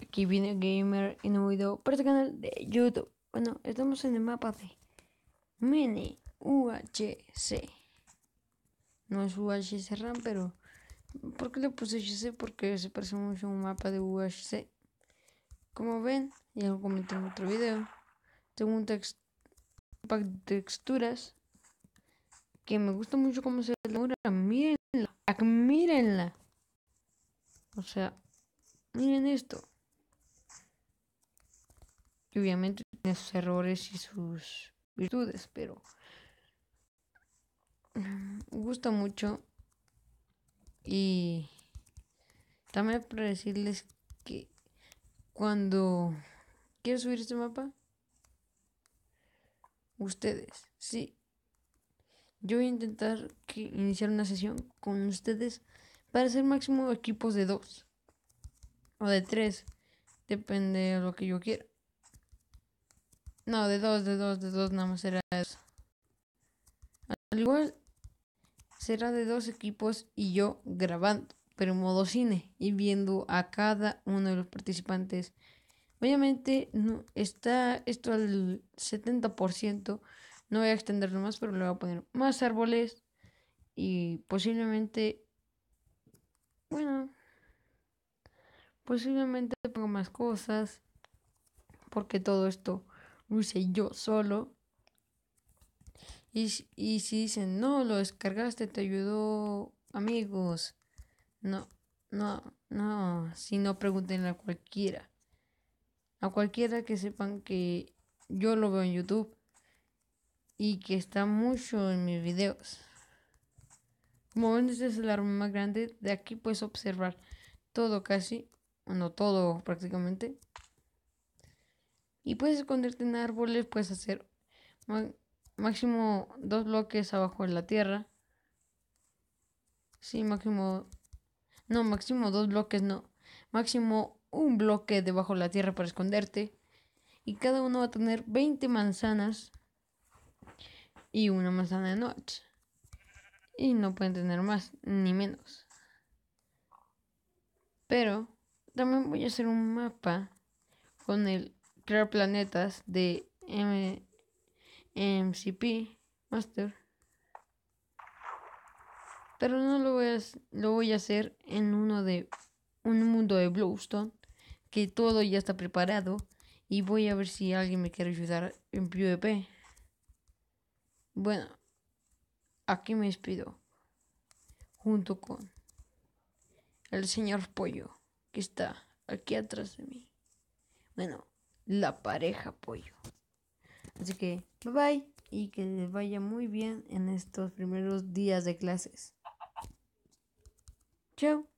aquí viene Gamer en video para este canal de YouTube. Bueno, estamos en el mapa de Mini UHC. No es UHC RAM, pero ¿por qué le puse UHC? Porque se parece mucho a un mapa de UHC. Como ven, ya lo comenté en otro video. Tengo un, pack de texturas que me gusta mucho cómo se ve la Mírenla, mírenla. O sea, Miren esto. Obviamente tiene sus errores y sus virtudes, pero me mm, gusta mucho. Y también para decirles que cuando quiero subir este mapa, ustedes, sí. Yo voy a intentar iniciar una sesión con ustedes para hacer máximo equipos de dos. O de tres. Depende de lo que yo quiera. No, de dos, de dos, de dos nada más será eso. Al igual será de dos equipos y yo grabando, pero en modo cine y viendo a cada uno de los participantes. Obviamente no, está esto al 70%. No voy a extenderlo más, pero le voy a poner más árboles y posiblemente, bueno, Posiblemente pongo más cosas. Porque todo esto lo hice yo solo. Y, y si dicen, no, lo descargaste, te ayudó amigos. No, no, no. Si no, pregunten a cualquiera. A cualquiera que sepan que yo lo veo en YouTube. Y que está mucho en mis videos. Como ven, este es el arma más grande. De aquí puedes observar todo casi bueno, todo prácticamente. Y puedes esconderte en árboles, puedes hacer máximo dos bloques abajo de la tierra. Sí, máximo... No, máximo dos bloques, no. Máximo un bloque debajo de la tierra para esconderte. Y cada uno va a tener 20 manzanas y una manzana de noche. Y no pueden tener más ni menos. Pero también voy a hacer un mapa con el crear planetas de MCP Master. Pero no lo voy a, lo voy a hacer en uno de un mundo de Bluestone que todo ya está preparado y voy a ver si alguien me quiere ayudar en PvP. Bueno, aquí me despido junto con el señor Pollo que está aquí atrás de mí. Bueno, la pareja pollo. Así que, bye bye y que les vaya muy bien en estos primeros días de clases. Chao.